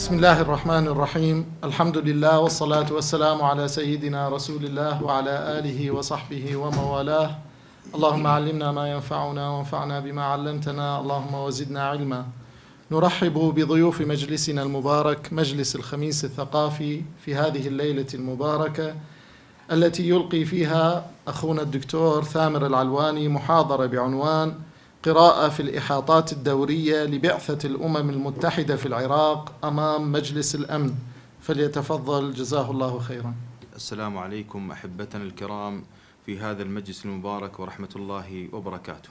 بسم الله الرحمن الرحيم الحمد لله والصلاة والسلام على سيدنا رسول الله وعلى آله وصحبه وموالاه اللهم علمنا ما ينفعنا وانفعنا بما علمتنا اللهم وزدنا علما نرحب بضيوف مجلسنا المبارك مجلس الخميس الثقافي في هذه الليلة المباركة التي يلقي فيها أخونا الدكتور ثامر العلواني محاضرة بعنوان قراءة في الإحاطات الدورية لبعثة الأمم المتحدة في العراق أمام مجلس الأمن فليتفضل جزاه الله خيرا السلام عليكم أحبتنا الكرام في هذا المجلس المبارك ورحمة الله وبركاته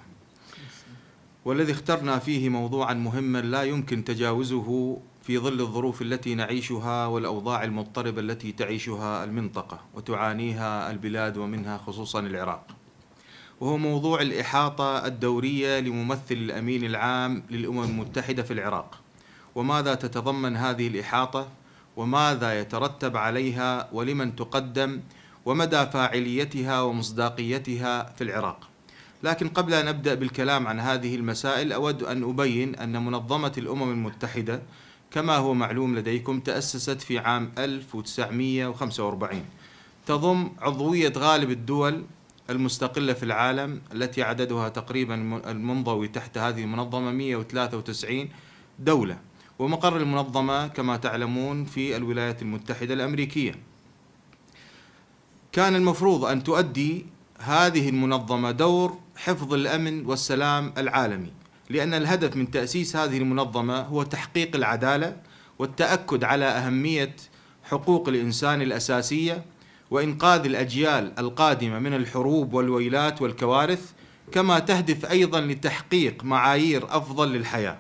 والذي اخترنا فيه موضوعا مهما لا يمكن تجاوزه في ظل الظروف التي نعيشها والأوضاع المضطربة التي تعيشها المنطقة وتعانيها البلاد ومنها خصوصا العراق وهو موضوع الإحاطة الدورية لممثل الأمين العام للأمم المتحدة في العراق وماذا تتضمن هذه الإحاطة وماذا يترتب عليها ولمن تقدم ومدى فاعليتها ومصداقيتها في العراق لكن قبل أن أبدأ بالكلام عن هذه المسائل أود أن أبين أن منظمة الأمم المتحدة كما هو معلوم لديكم تأسست في عام 1945 تضم عضوية غالب الدول المستقلة في العالم التي عددها تقريبا المنضوي تحت هذه المنظمة 193 دولة ومقر المنظمة كما تعلمون في الولايات المتحدة الأمريكية كان المفروض أن تؤدي هذه المنظمة دور حفظ الأمن والسلام العالمي لأن الهدف من تأسيس هذه المنظمة هو تحقيق العدالة والتأكد على أهمية حقوق الإنسان الأساسية وانقاذ الاجيال القادمه من الحروب والويلات والكوارث كما تهدف ايضا لتحقيق معايير افضل للحياه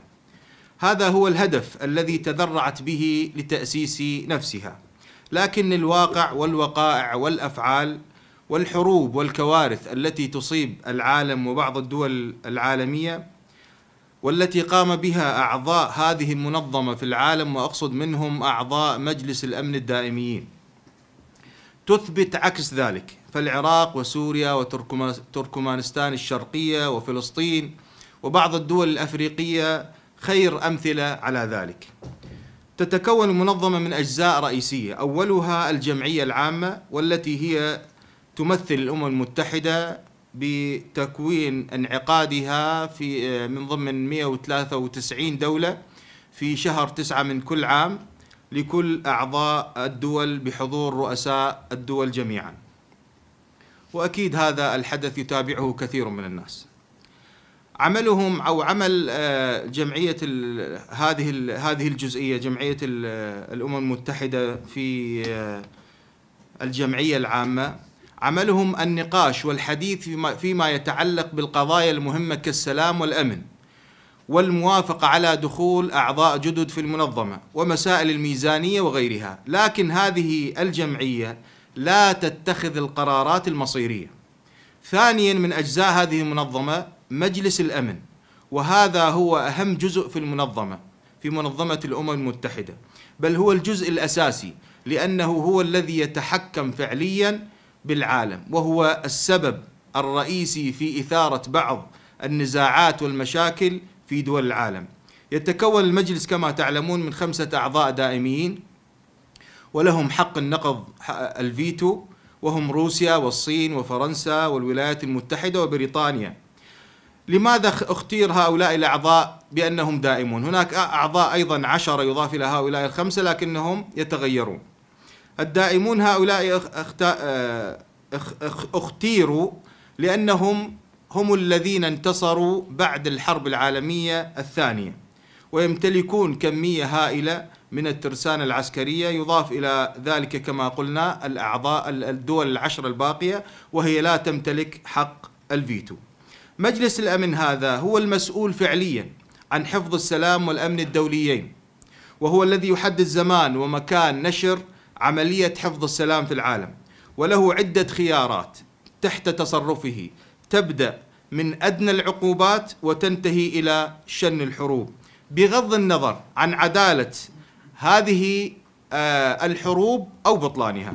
هذا هو الهدف الذي تذرعت به لتاسيس نفسها لكن الواقع والوقائع والافعال والحروب والكوارث التي تصيب العالم وبعض الدول العالميه والتي قام بها اعضاء هذه المنظمه في العالم واقصد منهم اعضاء مجلس الامن الدائميين تثبت عكس ذلك فالعراق وسوريا وتركمانستان الشرقية وفلسطين وبعض الدول الأفريقية خير أمثلة على ذلك تتكون المنظمة من أجزاء رئيسية أولها الجمعية العامة والتي هي تمثل الأمم المتحدة بتكوين انعقادها في آه، من ضمن 193 دولة في شهر تسعة من كل عام لكل أعضاء الدول بحضور رؤساء الدول جميعا وأكيد هذا الحدث يتابعه كثير من الناس عملهم أو عمل آه، جمعية هذه هذه الجزئية جمعية الأمم المتحدة في آه، الجمعية العامة عملهم النقاش والحديث فيما يتعلق بالقضايا المهمة كالسلام والأمن والموافقة على دخول أعضاء جدد في المنظمة ومسائل الميزانية وغيرها لكن هذه الجمعية لا تتخذ القرارات المصيرية ثانيا من أجزاء هذه المنظمة مجلس الأمن وهذا هو أهم جزء في المنظمة في منظمة الأمم المتحدة بل هو الجزء الأساسي لأنه هو الذي يتحكم فعليا بالعالم وهو السبب الرئيسي في إثارة بعض النزاعات والمشاكل في دول العالم يتكون المجلس كما تعلمون من خمسة أعضاء دائميين ولهم حق النقض الفيتو وهم روسيا والصين وفرنسا والولايات المتحدة وبريطانيا لماذا اختير هؤلاء الأعضاء بأنهم دائمون هناك أعضاء أيضا عشرة يضاف إلى هؤلاء الخمسة لكنهم يتغيرون الدائمون هؤلاء آه، اختيروا لأنهم هم الذين انتصروا بعد الحرب العالمية الثانية ويمتلكون كمية هائلة من الترسانة العسكرية يضاف إلى ذلك كما قلنا الأعضاء الدول العشر الباقية وهي لا تمتلك حق الفيتو مجلس الأمن هذا هو المسؤول فعليا عن حفظ السلام والأمن الدوليين وهو الذي يحدد زمان ومكان نشر عملية حفظ السلام في العالم وله عدة خيارات تحت تصرفه تبدأ من أدنى العقوبات وتنتهي إلى شن الحروب بغض النظر عن عدالة هذه آه، الحروب أو بطلانها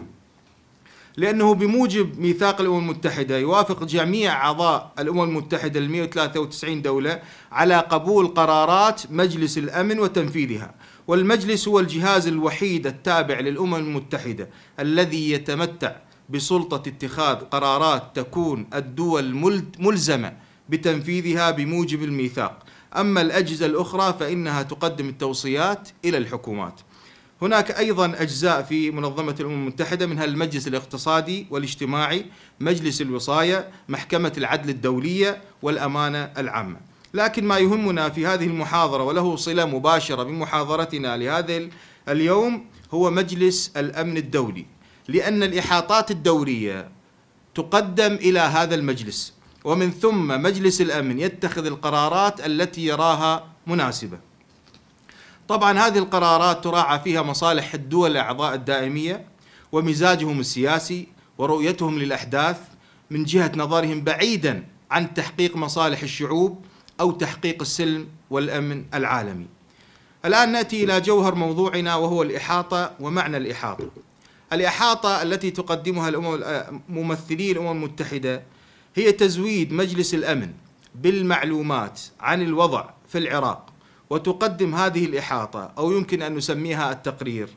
لأنه بموجب ميثاق الأمم المتحدة يوافق جميع أعضاء الأمم المتحدة ال 193 دولة على قبول قرارات مجلس الأمن وتنفيذها والمجلس هو الجهاز الوحيد التابع للأمم المتحدة الذي يتمتع بسلطة اتخاذ قرارات تكون الدول ملزمة بتنفيذها بموجب الميثاق أما الأجهزة الأخرى فإنها تقدم التوصيات إلى الحكومات هناك أيضا أجزاء في منظمة الأمم المتحدة منها المجلس الاقتصادي والاجتماعي مجلس الوصاية محكمة العدل الدولية والأمانة العامة لكن ما يهمنا في هذه المحاضرة وله صلة مباشرة بمحاضرتنا لهذا اليوم هو مجلس الأمن الدولي لأن الإحاطات الدورية تقدم إلى هذا المجلس ومن ثم مجلس الأمن يتخذ القرارات التي يراها مناسبة طبعا هذه القرارات تراعى فيها مصالح الدول الأعضاء الدائمية ومزاجهم السياسي ورؤيتهم للأحداث من جهة نظرهم بعيدا عن تحقيق مصالح الشعوب أو تحقيق السلم والأمن العالمي الآن نأتي إلى جوهر موضوعنا وهو الإحاطة ومعنى الإحاطة الإحاطة التي تقدمها الأمم ممثلي الأمم المتحدة هي تزويد مجلس الأمن بالمعلومات عن الوضع في العراق وتقدم هذه الإحاطة أو يمكن أن نسميها التقرير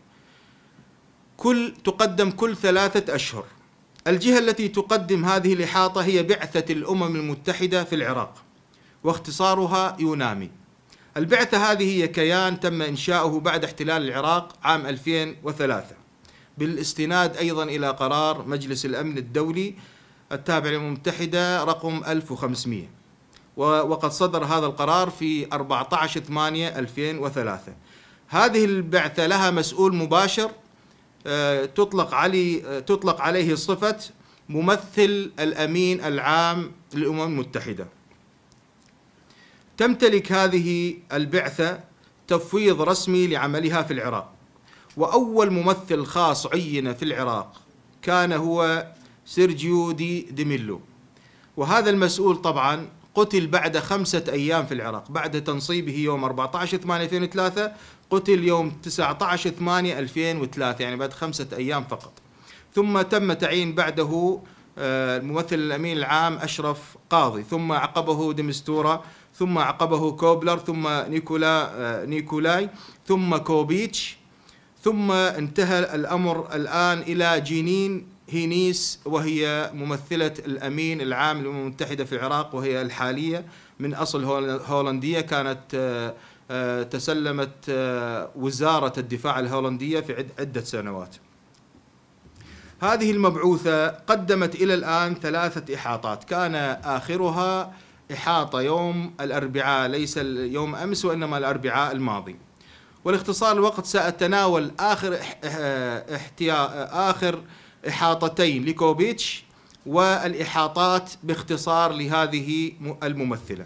كل تقدم كل ثلاثة أشهر الجهة التي تقدم هذه الإحاطة هي بعثة الأمم المتحدة في العراق واختصارها يونامي البعثة هذه هي كيان تم إنشاؤه بعد احتلال العراق عام 2003 بالاستناد أيضا إلى قرار مجلس الأمن الدولي التابع للأمم المتحدة رقم 1500 وقد صدر هذا القرار في 14 8 2003 هذه البعثة لها مسؤول مباشر آه، تطلق علي آه، تطلق عليه صفة ممثل الأمين العام للأمم المتحدة تمتلك هذه البعثة تفويض رسمي لعملها في العراق وأول ممثل خاص عين في العراق كان هو سيرجيو دي ديميلو وهذا المسؤول طبعا قتل بعد خمسة أيام في العراق بعد تنصيبه يوم 14 8 2003 قتل يوم 19 8 2003 يعني بعد خمسة أيام فقط ثم تم تعيين بعده آه، الممثل الأمين العام أشرف قاضي ثم عقبه دمستورة ثم عقبه كوبلر ثم نيكولا آه، نيكولاي ثم كوبيتش ثم انتهى الأمر الآن إلى جينين هينيس وهي ممثلة الأمين العام للأمم المتحدة في العراق وهي الحالية من أصل هولندية كانت آه، آه، تسلمت آه، وزارة الدفاع الهولندية في عدة سنوات هذه المبعوثة قدمت إلى الآن ثلاثة إحاطات كان آخرها إحاطة يوم الأربعاء ليس يوم أمس وإنما الأربعاء الماضي والاختصار الوقت سأتناول آخر احتيا آخر إحاطتين لكوبيتش والإحاطات باختصار لهذه الممثلة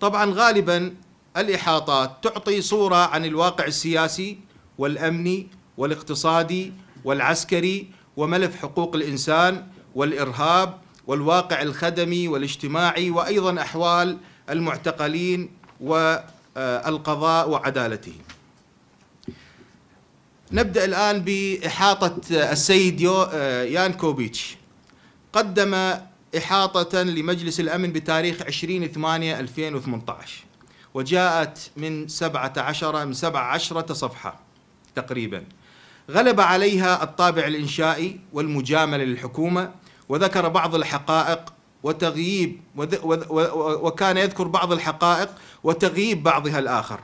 طبعا غالبا الإحاطات تعطي صورة عن الواقع السياسي والأمني والاقتصادي والعسكري وملف حقوق الإنسان والإرهاب والواقع الخدمي والاجتماعي وأيضا أحوال المعتقلين و آه، القضاء وعدالته نبدأ الآن بإحاطة السيد آه، يانكوفيتش قدم إحاطة لمجلس الأمن بتاريخ 20 8 2018 وجاءت من 17 من 17 صفحة تقريبا غلب عليها الطابع الإنشائي والمجاملة للحكومة وذكر بعض الحقائق وتغييب وكان يذكر بعض الحقائق وتغييب بعضها الآخر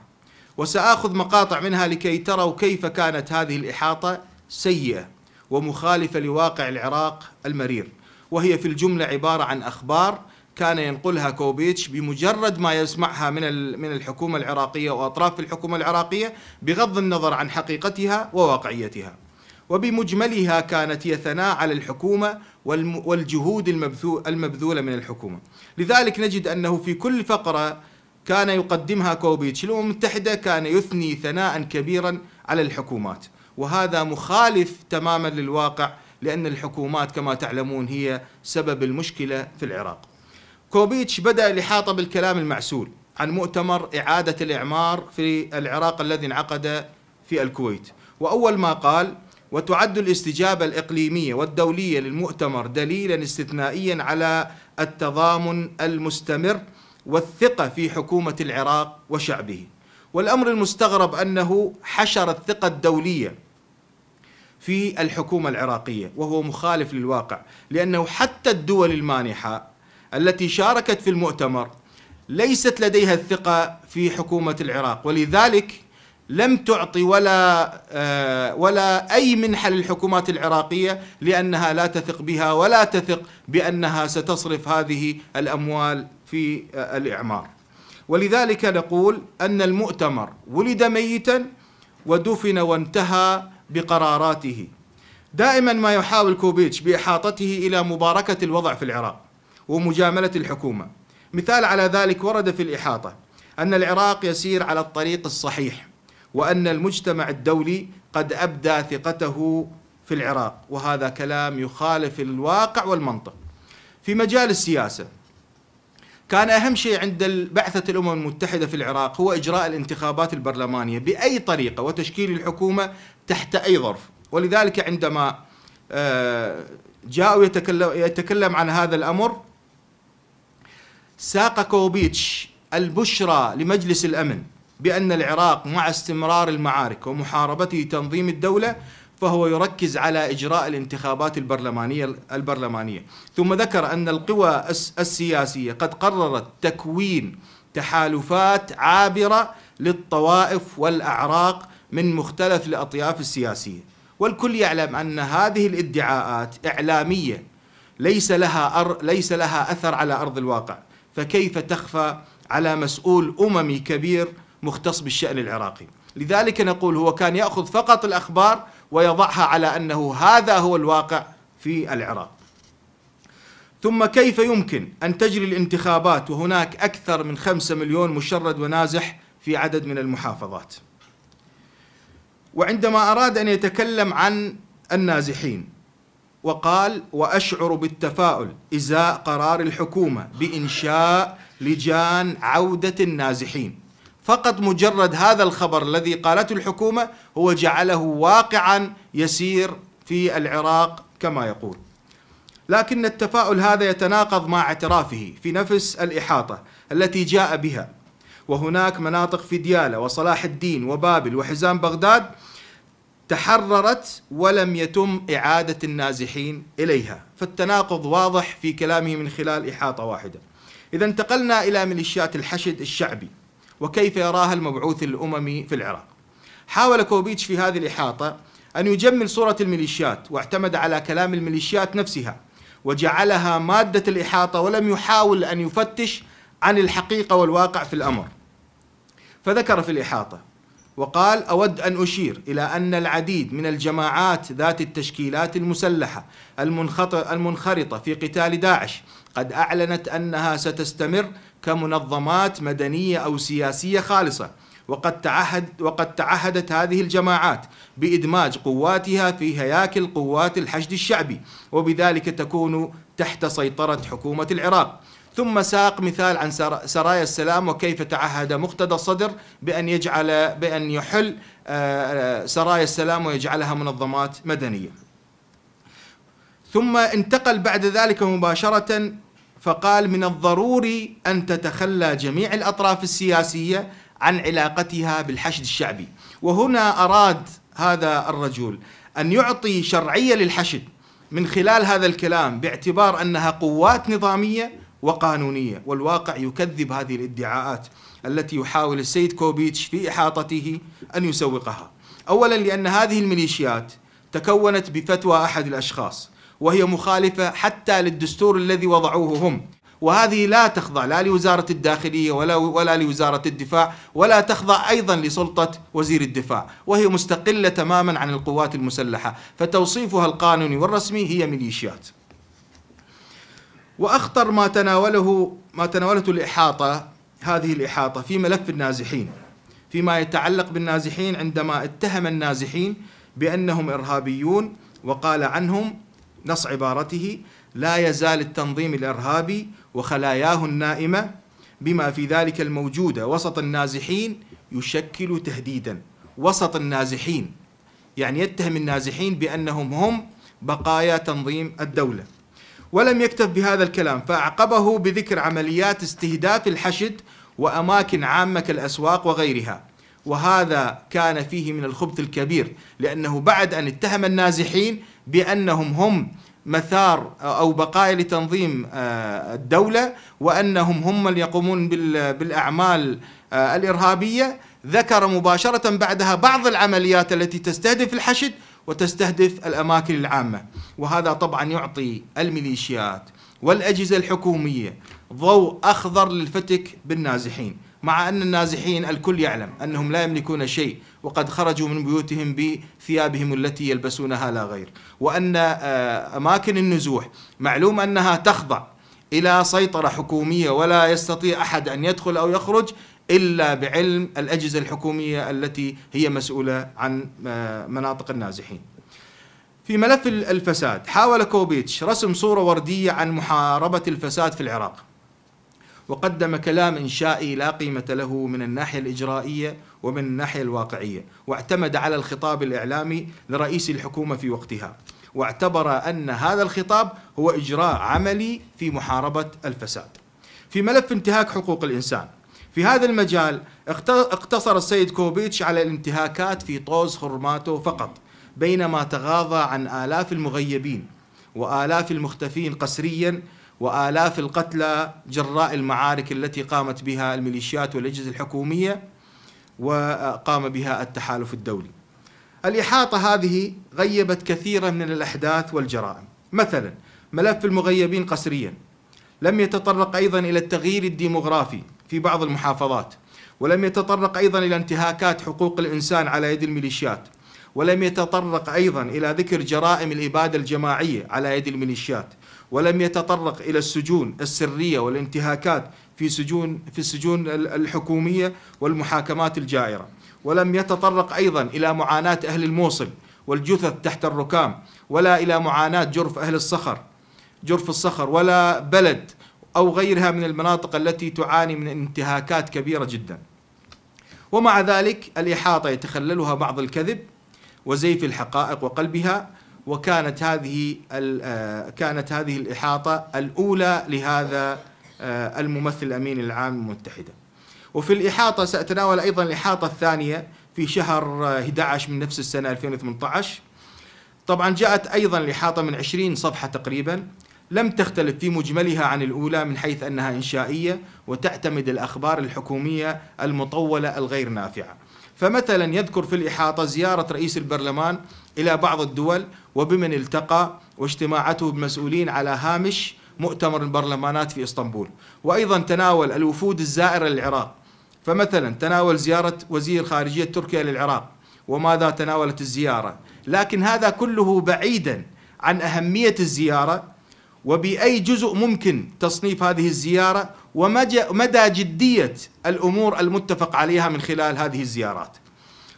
وسآخذ مقاطع منها لكي تروا كيف كانت هذه الإحاطة سيئة ومخالفة لواقع العراق المرير وهي في الجملة عبارة عن أخبار كان ينقلها كوبيتش بمجرد ما يسمعها من من الحكومة العراقية وأطراف الحكومة العراقية بغض النظر عن حقيقتها وواقعيتها وبمجملها كانت هي ثناء على الحكومة والجهود المبذولة من الحكومة لذلك نجد أنه في كل فقرة كان يقدمها كوبيتش الأمم المتحدة كان يثني ثناء كبيرا على الحكومات وهذا مخالف تماما للواقع لأن الحكومات كما تعلمون هي سبب المشكلة في العراق كوبيتش بدأ الإحاطة بالكلام المعسول عن مؤتمر إعادة الإعمار في العراق الذي انعقد في الكويت وأول ما قال وتعد الاستجابة الإقليمية والدولية للمؤتمر دليلا استثنائيا على التضامن المستمر والثقة في حكومة العراق وشعبه والأمر المستغرب أنه حشر الثقة الدولية في الحكومة العراقية وهو مخالف للواقع لأنه حتى الدول المانحة التي شاركت في المؤتمر ليست لديها الثقة في حكومة العراق ولذلك لم تعطي ولا آه، ولا اي منحه للحكومات العراقيه لانها لا تثق بها ولا تثق بانها ستصرف هذه الاموال في آه، الاعمار. ولذلك نقول ان المؤتمر ولد ميتا ودفن وانتهى بقراراته. دائما ما يحاول كوبيتش باحاطته الى مباركه الوضع في العراق ومجامله الحكومه. مثال على ذلك ورد في الاحاطه ان العراق يسير على الطريق الصحيح وأن المجتمع الدولي قد أبدى ثقته في العراق وهذا كلام يخالف الواقع والمنطق في مجال السياسة كان أهم شيء عند بعثة الأمم المتحدة في العراق هو إجراء الانتخابات البرلمانية بأي طريقة وتشكيل الحكومة تحت أي ظرف ولذلك عندما آه، جاءوا يتكلم عن هذا الأمر ساق كوبيتش البشرى لمجلس الأمن بأن العراق مع استمرار المعارك ومحاربة تنظيم الدولة فهو يركز على إجراء الانتخابات البرلمانية البرلمانية ثم ذكر أن القوى السياسية قد قررت تكوين تحالفات عابرة للطوائف والأعراق من مختلف الأطياف السياسية والكل يعلم أن هذه الادعاءات إعلامية ليس لها, أر... ليس لها أثر على أرض الواقع فكيف تخفى على مسؤول أممي كبير مختص بالشأن العراقي لذلك نقول هو كان يأخذ فقط الأخبار ويضعها على أنه هذا هو الواقع في العراق ثم كيف يمكن أن تجري الانتخابات وهناك أكثر من خمسة مليون مشرد ونازح في عدد من المحافظات وعندما أراد أن يتكلم عن النازحين وقال وأشعر بالتفاؤل إزاء قرار الحكومة بإنشاء لجان عودة النازحين فقط مجرد هذا الخبر الذي قالته الحكومة هو جعله واقعا يسير في العراق كما يقول لكن التفاؤل هذا يتناقض مع اعترافه في نفس الإحاطة التي جاء بها وهناك مناطق في ديالة وصلاح الدين وبابل وحزام بغداد تحررت ولم يتم إعادة النازحين إليها فالتناقض واضح في كلامه من خلال إحاطة واحدة إذا انتقلنا إلى ميليشيات الحشد الشعبي وكيف يراها المبعوث الأممي في العراق حاول كوبيتش في هذه الإحاطة أن يجمل صورة الميليشيات واعتمد على كلام الميليشيات نفسها وجعلها مادة الإحاطة ولم يحاول أن يفتش عن الحقيقة والواقع في الأمر فذكر في الإحاطة وقال أود أن أشير إلى أن العديد من الجماعات ذات التشكيلات المسلحة المنخرطة في قتال داعش قد أعلنت أنها ستستمر كمنظمات مدنية أو سياسية خالصة وقد تعهد وقد تعهدت هذه الجماعات بإدماج قواتها في هياكل قوات الحشد الشعبي وبذلك تكون تحت سيطرة حكومة العراق ثم ساق مثال عن سرايا السلام وكيف تعهد مقتدى الصدر بأن يجعل بأن يحل آه، آه، سرايا السلام ويجعلها منظمات مدنية ثم انتقل بعد ذلك مباشرة فقال من الضروري أن تتخلى جميع الأطراف السياسية عن علاقتها بالحشد الشعبي وهنا أراد هذا الرجل أن يعطي شرعية للحشد من خلال هذا الكلام باعتبار أنها قوات نظامية وقانونية والواقع يكذب هذه الادعاءات التي يحاول السيد كوبيتش في إحاطته أن يسوقها أولا لأن هذه الميليشيات تكونت بفتوى أحد الأشخاص وهي مخالفة حتى للدستور الذي وضعوه هم وهذه لا تخضع لا لوزارة الداخلية ولا ولا لوزارة الدفاع ولا تخضع أيضا لسلطة وزير الدفاع وهي مستقلة تماما عن القوات المسلحة فتوصيفها القانوني والرسمي هي ميليشيات وأخطر ما تناوله ما تناولته الإحاطة هذه الإحاطة في ملف النازحين فيما يتعلق بالنازحين عندما اتهم النازحين بأنهم إرهابيون وقال عنهم نص عبارته لا يزال التنظيم الارهابي وخلاياه النائمه بما في ذلك الموجوده وسط النازحين يشكل تهديدا وسط النازحين يعني يتهم النازحين بانهم هم بقايا تنظيم الدوله ولم يكتف بهذا الكلام فاعقبه بذكر عمليات استهداف الحشد واماكن عامه كالاسواق وغيرها وهذا كان فيه من الخبث الكبير لأنه بعد أن اتهم النازحين بأنهم هم مثار أو بقايا لتنظيم آه، الدولة وأنهم هم اللي يقومون بالأعمال آه، الإرهابية ذكر مباشرة بعدها بعض العمليات التي تستهدف الحشد وتستهدف الأماكن العامة وهذا طبعا يعطي الميليشيات والأجهزة الحكومية ضوء أخضر للفتك بالنازحين مع أن النازحين الكل يعلم أنهم لا يملكون شيء وقد خرجوا من بيوتهم بثيابهم التي يلبسونها لا غير وأن آه، أماكن النزوح معلوم أنها تخضع إلى سيطرة حكومية ولا يستطيع أحد أن يدخل أو يخرج إلا بعلم الأجهزة الحكومية التي هي مسؤولة عن آه، مناطق النازحين في ملف الفساد حاول كوبيتش رسم صورة وردية عن محاربة الفساد في العراق وقدم كلام إنشائي لا قيمة له من الناحية الإجرائية ومن الناحية الواقعية واعتمد على الخطاب الإعلامي لرئيس الحكومة في وقتها واعتبر أن هذا الخطاب هو إجراء عملي في محاربة الفساد في ملف انتهاك حقوق الإنسان في هذا المجال اقتصر السيد كوبيتش على الانتهاكات في طوز خرماته فقط بينما تغاضى عن آلاف المغيبين وآلاف المختفين قسريا وآلاف القتلى جراء المعارك التي قامت بها الميليشيات والأجهزة الحكومية وقام بها التحالف الدولي الإحاطة هذه غيبت كثيرا من الأحداث والجرائم مثلا ملف المغيبين قسريا لم يتطرق أيضا إلى التغيير الديمغرافي في بعض المحافظات ولم يتطرق أيضا إلى انتهاكات حقوق الإنسان على يد الميليشيات ولم يتطرق أيضا إلى ذكر جرائم الإبادة الجماعية على يد الميليشيات ولم يتطرق إلى السجون السرية والانتهاكات في سجون في السجون الحكومية والمحاكمات الجائرة ولم يتطرق أيضا إلى معاناة أهل الموصل والجثث تحت الركام ولا إلى معاناة جرف أهل الصخر جرف الصخر ولا بلد أو غيرها من المناطق التي تعاني من انتهاكات كبيرة جدا ومع ذلك الإحاطة يتخللها بعض الكذب وزيف الحقائق وقلبها وكانت هذه آه، كانت هذه الإحاطة الأولى لهذا آه، الممثل الأمين العام المتحدة وفي الإحاطة سأتناول أيضا الإحاطة الثانية في شهر 11 آه، من نفس السنة 2018 طبعا جاءت أيضا الإحاطة من 20 صفحة تقريبا لم تختلف في مجملها عن الأولى من حيث أنها إنشائية وتعتمد الأخبار الحكومية المطولة الغير نافعة فمثلا يذكر في الإحاطة زيارة رئيس البرلمان إلى بعض الدول وبمن التقى واجتماعته بمسؤولين على هامش مؤتمر البرلمانات في اسطنبول وأيضا تناول الوفود الزائرة للعراق فمثلا تناول زيارة وزير خارجية تركيا للعراق وماذا تناولت الزيارة لكن هذا كله بعيدا عن أهمية الزيارة وبأي جزء ممكن تصنيف هذه الزيارة ومدى جدية الأمور المتفق عليها من خلال هذه الزيارات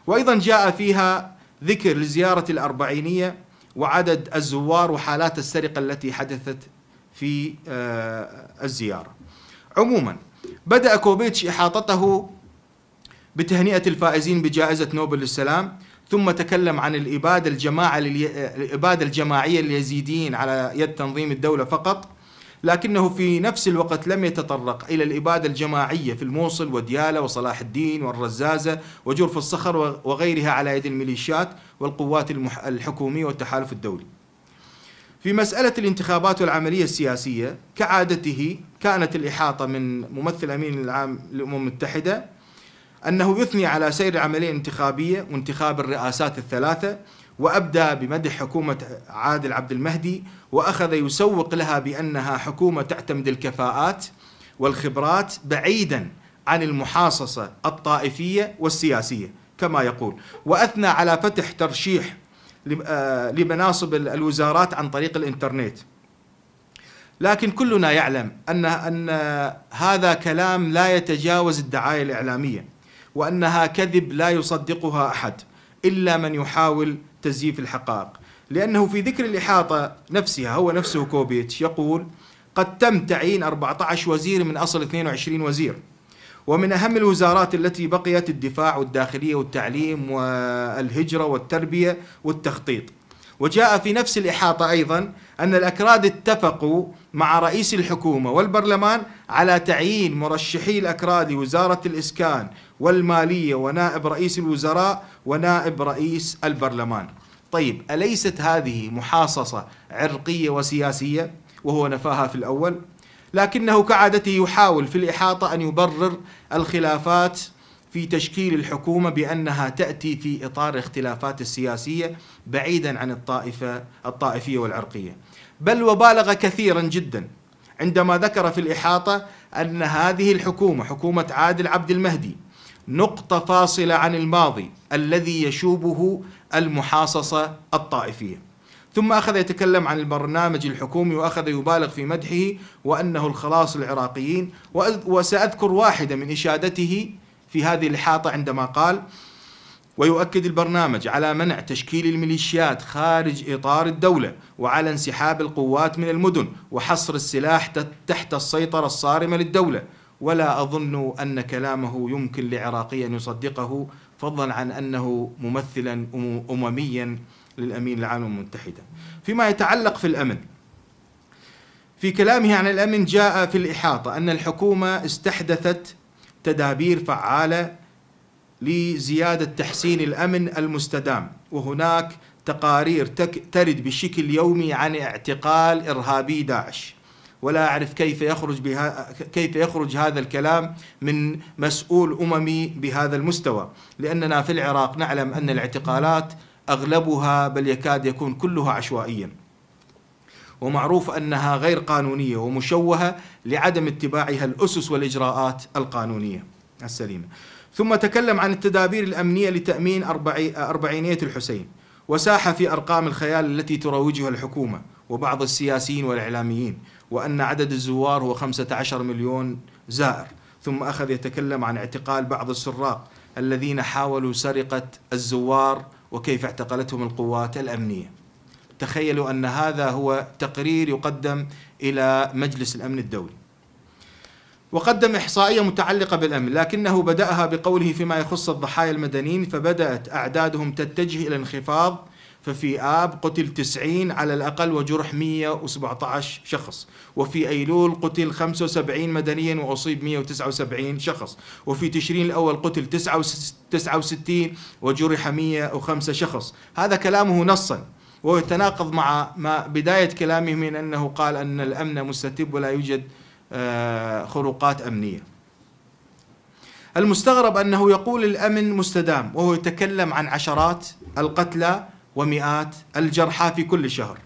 وأيضا جاء فيها ذكر لزيارة الأربعينية وعدد الزوار وحالات السرقة التي حدثت في آه، الزيارة عموما بدأ كوبيتش إحاطته بتهنئة الفائزين بجائزة نوبل للسلام ثم تكلم عن الإبادة الجماعة الإبادة الجماعية لليزيديين على يد تنظيم الدولة فقط لكنه في نفس الوقت لم يتطرق إلى الإبادة الجماعية في الموصل وديالة وصلاح الدين والرزازة وجرف الصخر وغيرها على يد الميليشيات والقوات الحكومية والتحالف الدولي في مسألة الانتخابات والعملية السياسية كعادته كانت الإحاطة من ممثل أمين العام للأمم المتحدة أنه يثني على سير العملية الانتخابية وانتخاب الرئاسات الثلاثة وأبدى بمدح حكومة عادل عبد المهدي وأخذ يسوق لها بأنها حكومة تعتمد الكفاءات والخبرات بعيدا عن المحاصصة الطائفية والسياسية كما يقول وأثنى على فتح ترشيح آه، لمناصب الوزارات عن طريق الإنترنت لكن كلنا يعلم أن, أن هذا كلام لا يتجاوز الدعاية الإعلامية وأنها كذب لا يصدقها أحد إلا من يحاول تزييف الحقائق لأنه في ذكر الإحاطة نفسها هو نفسه كوبيت يقول قد تم تعيين 14 وزير من أصل 22 وزير ومن أهم الوزارات التي بقيت الدفاع والداخلية والتعليم والهجرة والتربية والتخطيط وجاء في نفس الإحاطة أيضا أن الأكراد اتفقوا مع رئيس الحكومة والبرلمان على تعيين مرشحي الأكراد لوزارة الإسكان والمالية ونائب رئيس الوزراء ونائب رئيس البرلمان طيب أليست هذه محاصصة عرقية وسياسية وهو نفاها في الأول؟ لكنه كعادته يحاول في الإحاطة أن يبرر الخلافات في تشكيل الحكومه بانها تاتي في اطار الاختلافات السياسيه بعيدا عن الطائفه الطائفيه والعرقيه بل وبالغ كثيرا جدا عندما ذكر في الاحاطه ان هذه الحكومه حكومه عادل عبد المهدي نقطه فاصله عن الماضي الذي يشوبه المحاصصه الطائفيه ثم اخذ يتكلم عن البرنامج الحكومي واخذ يبالغ في مدحه وانه الخلاص العراقيين وساذكر واحده من اشادته في هذه الإحاطة عندما قال ويؤكد البرنامج على منع تشكيل الميليشيات خارج إطار الدولة وعلى انسحاب القوات من المدن وحصر السلاح تحت السيطرة الصارمة للدولة ولا أظن أن كلامه يمكن لعراقي أن يصدقه فضلا عن أنه ممثلا أمميا للأمين العام المتحدة فيما يتعلق في الأمن في كلامه عن الأمن جاء في الإحاطة أن الحكومة استحدثت تدابير فعالة لزيادة تحسين الأمن المستدام وهناك تقارير ترد بشكل يومي عن اعتقال إرهابي داعش ولا أعرف كيف يخرج بها كيف يخرج هذا الكلام من مسؤول أممي بهذا المستوى لأننا في العراق نعلم أن الاعتقالات أغلبها بل يكاد يكون كلها عشوائيا ومعروف أنها غير قانونية ومشوهة لعدم اتباعها الأسس والإجراءات القانونية السليمة ثم تكلم عن التدابير الأمنية لتأمين أربعينية الحسين وساح في أرقام الخيال التي تروجها الحكومة وبعض السياسيين والإعلاميين وأن عدد الزوار هو 15 مليون زائر ثم أخذ يتكلم عن اعتقال بعض السراق الذين حاولوا سرقة الزوار وكيف اعتقلتهم القوات الأمنية تخيلوا أن هذا هو تقرير يقدم إلى مجلس الأمن الدولي وقدم إحصائية متعلقة بالأمن لكنه بدأها بقوله فيما يخص الضحايا المدنيين فبدأت أعدادهم تتجه إلى انخفاض ففي آب قتل 90 على الأقل وجرح 117 شخص وفي أيلول قتل 75 مدنيا وأصيب 179 شخص وفي تشرين الأول قتل 69 وجرح 105 شخص هذا كلامه نصا وهو يتناقض مع ما بداية كلامه من أنه قال أن الأمن مستتب ولا يوجد آه، خروقات أمنية المستغرب أنه يقول الأمن مستدام وهو يتكلم عن عشرات القتلى ومئات الجرحى في كل شهر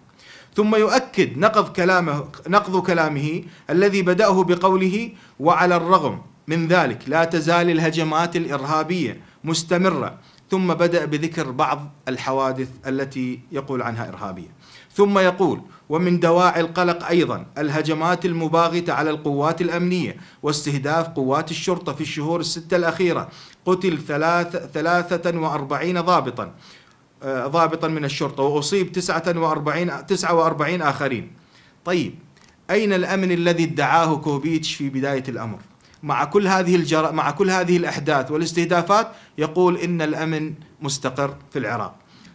ثم يؤكد نقض كلامه نقض كلامه الذي بدأه بقوله وعلى الرغم من ذلك لا تزال الهجمات الإرهابية مستمرة ثم بدأ بذكر بعض الحوادث التي يقول عنها إرهابية ثم يقول ومن دواعي القلق أيضا الهجمات المباغتة على القوات الأمنية واستهداف قوات الشرطة في الشهور الستة الأخيرة قتل ثلاث ثلاثة وأربعين ضابطا آه، ضابطا من الشرطة وأصيب 49 49 آخرين طيب أين الأمن الذي ادعاه كوبيتش في بداية الأمر مع كل هذه الجر... مع كل هذه الاحداث والاستهدافات يقول ان الامن مستقر في العراق.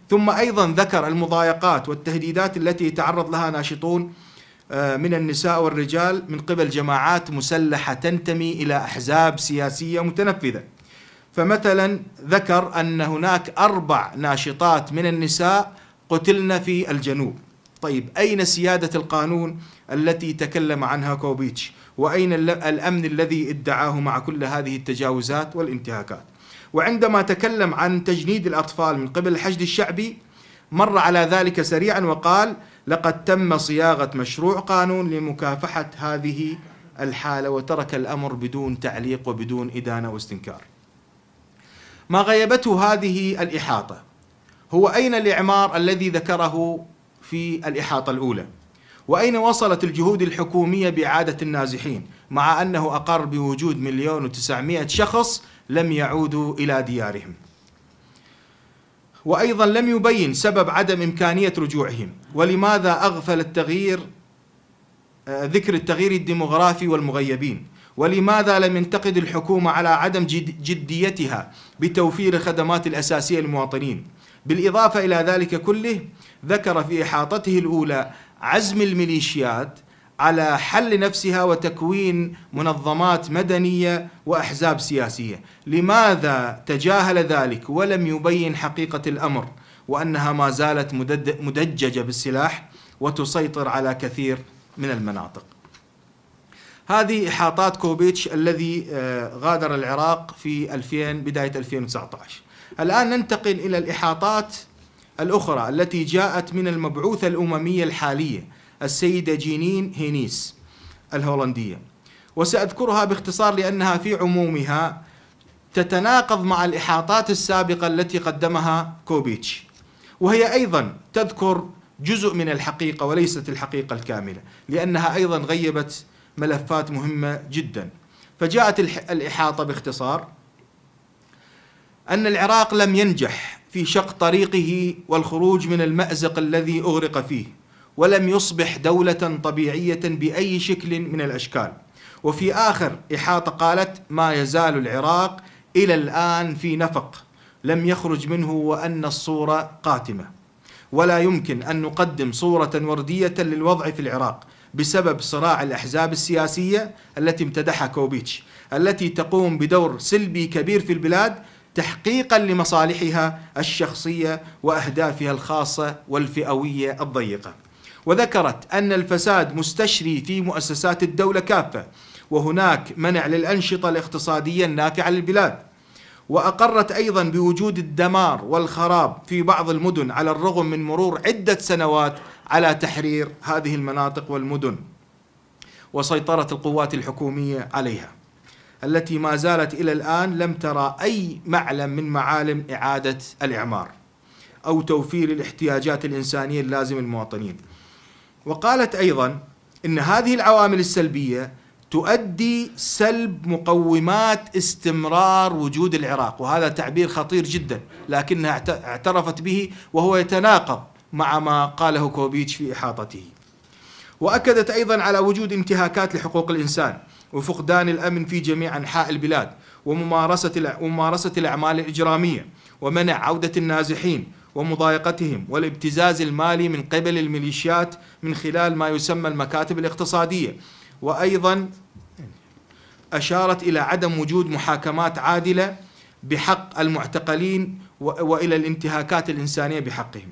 ثم ايضا ذكر المضايقات والتهديدات التي تعرض لها ناشطون آه، من النساء والرجال من قبل جماعات مسلحه تنتمي الى احزاب سياسيه متنفذه. فمثلا ذكر ان هناك اربع ناشطات من النساء قتلن في الجنوب. طيب اين سياده القانون التي تكلم عنها كوبيتش؟ وأين الأمن الذي ادعاه مع كل هذه التجاوزات والانتهاكات وعندما تكلم عن تجنيد الأطفال من قبل الحشد الشعبي مر على ذلك سريعا وقال لقد تم صياغة مشروع قانون لمكافحة هذه الحالة وترك الأمر بدون تعليق وبدون إدانة واستنكار ما غيبته هذه الإحاطة هو أين الإعمار الذي ذكره في الإحاطة الأولى وأين وصلت الجهود الحكومية بإعادة النازحين مع أنه أقر بوجود مليون وتسعمائة شخص لم يعودوا إلى ديارهم وأيضا لم يبين سبب عدم إمكانية رجوعهم ولماذا أغفل التغيير آه، ذكر التغيير الديمغرافي والمغيبين ولماذا لم ينتقد الحكومة على عدم جديتها بتوفير الخدمات الأساسية للمواطنين بالإضافة إلى ذلك كله ذكر في إحاطته الأولى عزم الميليشيات على حل نفسها وتكوين منظمات مدنيه واحزاب سياسيه، لماذا تجاهل ذلك ولم يبين حقيقه الامر وانها ما زالت مدججه بالسلاح وتسيطر على كثير من المناطق. هذه احاطات كوبيتش الذي آه، غادر العراق في 2000 بدايه 2019. الان ننتقل الى الاحاطات الأخرى التي جاءت من المبعوثة الأممية الحالية السيدة جينين هينيس الهولندية وسأذكرها باختصار لأنها في عمومها تتناقض مع الإحاطات السابقة التي قدمها كوبيتش وهي أيضا تذكر جزء من الحقيقة وليست الحقيقة الكاملة لأنها أيضا غيبت ملفات مهمة جدا فجاءت الإحاطة باختصار أن العراق لم ينجح في شق طريقه والخروج من المأزق الذي أغرق فيه ولم يصبح دولة طبيعية بأي شكل من الأشكال وفي آخر إحاطة قالت ما يزال العراق إلى الآن في نفق لم يخرج منه وأن الصورة قاتمة ولا يمكن أن نقدم صورة وردية للوضع في العراق بسبب صراع الأحزاب السياسية التي امتدحها كوبيتش التي تقوم بدور سلبي كبير في البلاد تحقيقا لمصالحها الشخصيه واهدافها الخاصه والفئويه الضيقه. وذكرت ان الفساد مستشري في مؤسسات الدوله كافه وهناك منع للانشطه الاقتصاديه النافعه للبلاد. واقرت ايضا بوجود الدمار والخراب في بعض المدن على الرغم من مرور عده سنوات على تحرير هذه المناطق والمدن وسيطره القوات الحكوميه عليها. التي ما زالت إلى الآن لم ترى أي معلم من معالم إعادة الإعمار أو توفير الاحتياجات الإنسانية اللازمة للمواطنين وقالت أيضا إن هذه العوامل السلبية تؤدي سلب مقومات استمرار وجود العراق وهذا تعبير خطير جدا لكنها اعترفت به وهو يتناقض مع ما قاله كوبيتش في إحاطته وأكدت أيضا على وجود انتهاكات لحقوق الإنسان وفقدان الأمن في جميع أنحاء البلاد وممارسة وممارسة الأعمال الإجرامية ومنع عودة النازحين ومضايقتهم والابتزاز المالي من قبل الميليشيات من خلال ما يسمى المكاتب الاقتصادية وأيضا أشارت إلى عدم وجود محاكمات عادلة بحق المعتقلين وإلى الانتهاكات الإنسانية بحقهم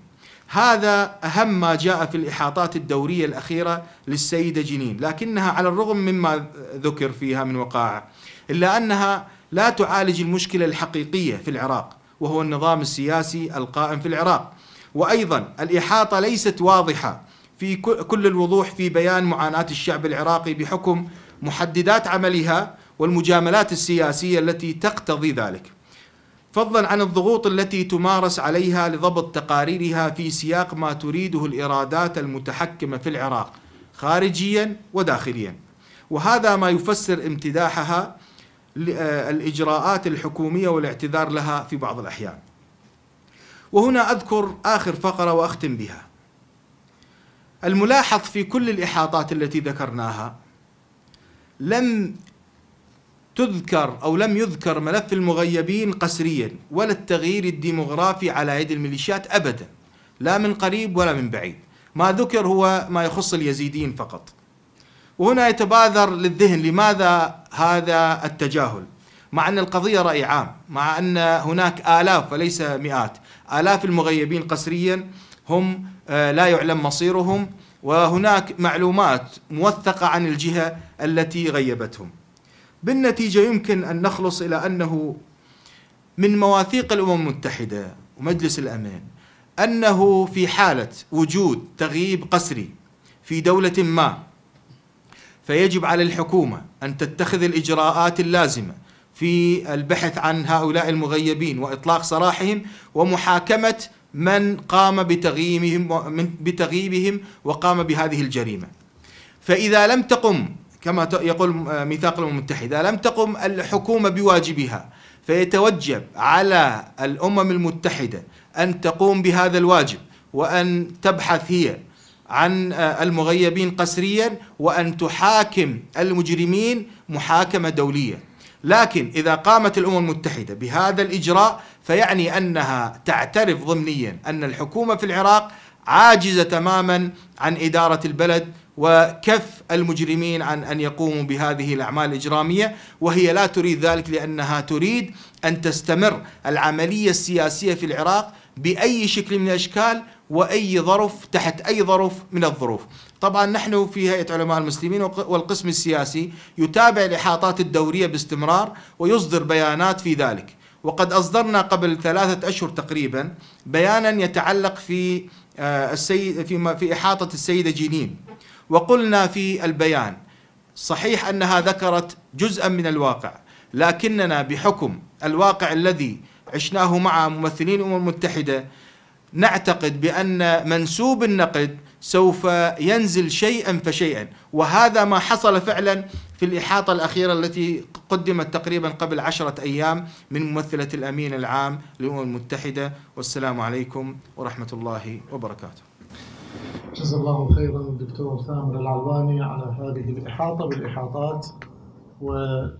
هذا أهم ما جاء في الإحاطات الدورية الأخيرة للسيدة جنين لكنها على الرغم مما ذكر فيها من وقائع إلا أنها لا تعالج المشكلة الحقيقية في العراق وهو النظام السياسي القائم في العراق وأيضا الإحاطة ليست واضحة في كل الوضوح في بيان معاناة الشعب العراقي بحكم محددات عملها والمجاملات السياسية التي تقتضي ذلك فضلا عن الضغوط التي تمارس عليها لضبط تقاريرها في سياق ما تريده الإرادات المتحكمة في العراق خارجيا وداخليا وهذا ما يفسر امتداحها آه، الإجراءات الحكومية والاعتذار لها في بعض الأحيان وهنا أذكر آخر فقرة وأختم بها الملاحظ في كل الإحاطات التي ذكرناها لم تذكر أو لم يذكر ملف المغيبين قسريا ولا التغيير الديموغرافي على يد الميليشيات أبدا لا من قريب ولا من بعيد ما ذكر هو ما يخص اليزيديين فقط وهنا يتبادر للذهن لماذا هذا التجاهل مع أن القضية رأي عام مع أن هناك آلاف وليس مئات آلاف المغيبين قسريا هم آه، لا يعلم مصيرهم وهناك معلومات موثقة عن الجهة التي غيبتهم بالنتيجة يمكن أن نخلص إلى أنه من مواثيق الأمم المتحدة ومجلس الأمان أنه في حالة وجود تغييب قسري في دولة ما فيجب على الحكومة أن تتخذ الإجراءات اللازمة في البحث عن هؤلاء المغيبين وإطلاق سراحهم ومحاكمة من قام بتغييبهم بتغييبهم وقام بهذه الجريمة فإذا لم تقم كما يقول آه، ميثاق الامم المتحده لم تقم الحكومه بواجبها فيتوجب على الامم المتحده ان تقوم بهذا الواجب وان تبحث هي عن آه، المغيبين قسريا وان تحاكم المجرمين محاكمه دوليه لكن اذا قامت الامم المتحده بهذا الاجراء فيعني انها تعترف ضمنيا ان الحكومه في العراق عاجزه تماما عن اداره البلد وكف المجرمين عن ان يقوموا بهذه الاعمال الاجراميه وهي لا تريد ذلك لانها تريد ان تستمر العمليه السياسيه في العراق باي شكل من الاشكال واي ظرف تحت اي ظرف من الظروف. طبعا نحن في هيئه علماء المسلمين والقسم السياسي يتابع الاحاطات الدوريه باستمرار ويصدر بيانات في ذلك. وقد اصدرنا قبل ثلاثه اشهر تقريبا بيانا يتعلق في آه، السيد في في احاطه السيده جنين وقلنا في البيان صحيح انها ذكرت جزءا من الواقع لكننا بحكم الواقع الذي عشناه مع ممثلين الامم المتحده نعتقد بان منسوب النقد سوف ينزل شيئا فشيئا وهذا ما حصل فعلا في الإحاطة الأخيرة التي قدمت تقريبا قبل عشرة أيام من ممثلة الأمين العام للأمم المتحدة والسلام عليكم ورحمة الله وبركاته جزا الله خيرا الدكتور ثامر العلواني على هذه الإحاطة بالإحاطات وهذا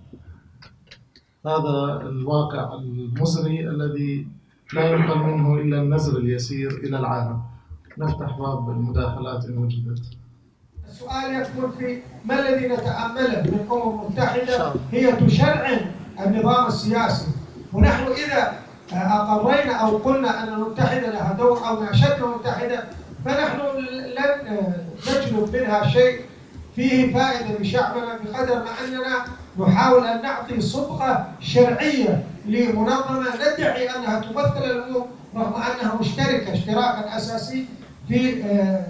الواقع المزري الذي لا ينقل منه إلا النزر اليسير إلى العالم نفتح باب المداخلات إن وجدت السؤال يكمن في ما الذي نتأمله من الأمم المتحدة هي تشرعن النظام السياسي ونحن إذا آه، أقرينا أو قلنا أن المتحدة لها دور أو لا شك المتحدة فنحن لن نجلب منها شيء فيه فائدة لشعبنا بقدر ما أننا نحاول أن نعطي صبغة شرعية لمنظمة ندعي أنها تمثل الأمم رغم أنها مشتركة اشتراكا أساسي في آه،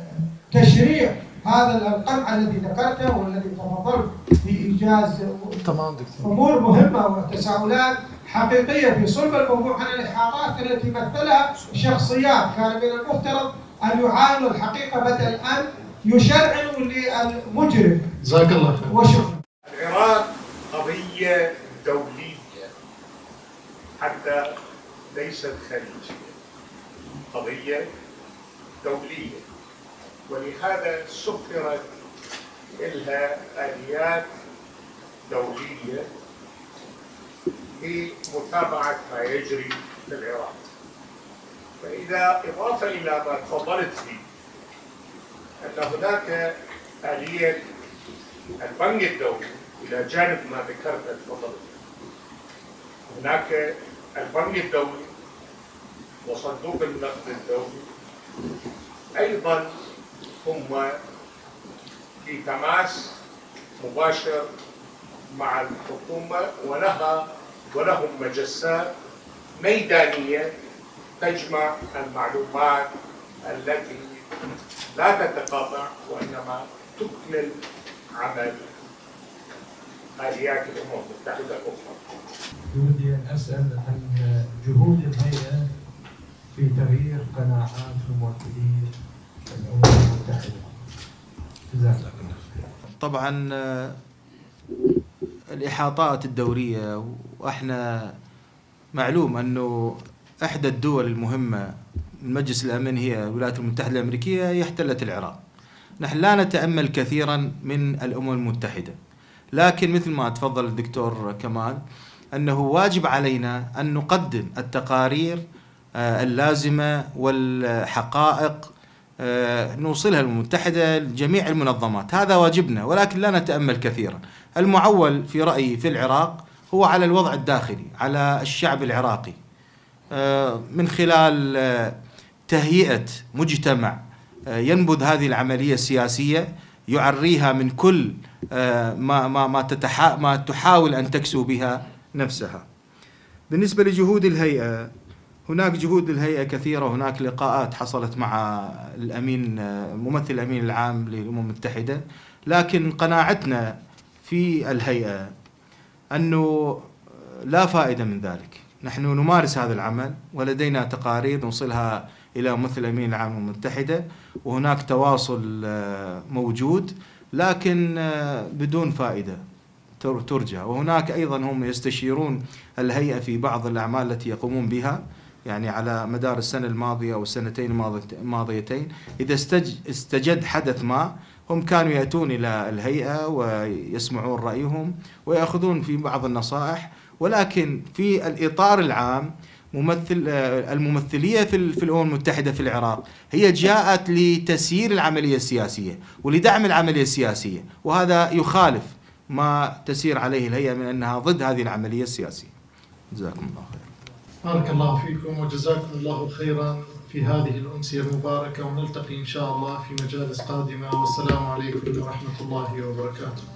تشريع هذا القمع الذي ذكرته والذي تفضلت بإيجاز تمام دكتور أمور مهمة وتساؤلات حقيقية في صلب الموضوع عن الإحاطات التي مثلها شخصيات كان من المفترض أن يعانوا الحقيقة بدل الان يشرعوا للمجرم. جزاك الله خير. وشكرا. العراق قضيه دوليه حتى ليست خليجيه. قضيه دوليه ولهذا سخرت لها اليات دوليه لمتابعه ما يجري في العراق. فإذا إضافة إلى ما تفضلت فيه أن هناك آلية البنك الدولي إلى جانب ما ذكرت تفضلت هناك البنك الدولي وصندوق النقد الدولي أيضا هما في تماس مباشر مع الحكومة ولها ولهم مجسات ميدانية تجمع المعلومات التي لا تتقاطع وإنما تكمل عمل آليات الأمم المتحدة الأخرى. ودي أن أسأل عن جهود الهيئة في تغيير قناعات المواطنين الأمم المتحدة. جزاك الله خير. طبعا الإحاطات الدورية وإحنا معلوم أنه احدى الدول المهمه المجلس الامن هي الولايات المتحده الامريكيه هي احتلت العراق. نحن لا نتامل كثيرا من الامم المتحده. لكن مثل ما تفضل الدكتور كمال انه واجب علينا ان نقدم التقارير آه، اللازمه والحقائق آه، نوصلها المتحدة لجميع المنظمات هذا واجبنا ولكن لا نتأمل كثيرا المعول في رأيي في العراق هو على الوضع الداخلي على الشعب العراقي آه، من خلال آه، تهيئة مجتمع آه، ينبذ هذه العملية السياسية يعريها من كل ما ما ما, تتحا ما تحاول أن تكسو بها نفسها. بالنسبة لجهود الهيئة هناك جهود الهيئة كثيرة هناك لقاءات حصلت مع الأمين ممثل الأمين العام للأمم المتحدة لكن قناعتنا في الهيئة أنه لا فائدة من ذلك نحن نمارس هذا العمل ولدينا تقارير نوصلها إلى مثل أمين العام المتحدة وهناك تواصل آه، موجود لكن آه، بدون فائدة ترجى وهناك أيضا هم يستشيرون الهيئة في بعض الأعمال التي يقومون بها يعني على مدار السنة الماضية أو السنتين الماضيتين إذا استجد حدث ما هم كانوا يأتون إلى الهيئة ويسمعون رأيهم ويأخذون في بعض النصائح ولكن في الإطار العام ممثل آه، الممثليه في, في الامم المتحده في العراق هي جاءت لتسيير العمليه السياسيه ولدعم العمليه السياسيه وهذا يخالف ما تسير عليه الهيئه من انها ضد هذه العمليه السياسيه. جزاكم الله خير. بارك الله فيكم وجزاكم الله خيرا في هذه الامسيه المباركه ونلتقي ان شاء الله في مجالس قادمه والسلام عليكم ورحمه الله وبركاته.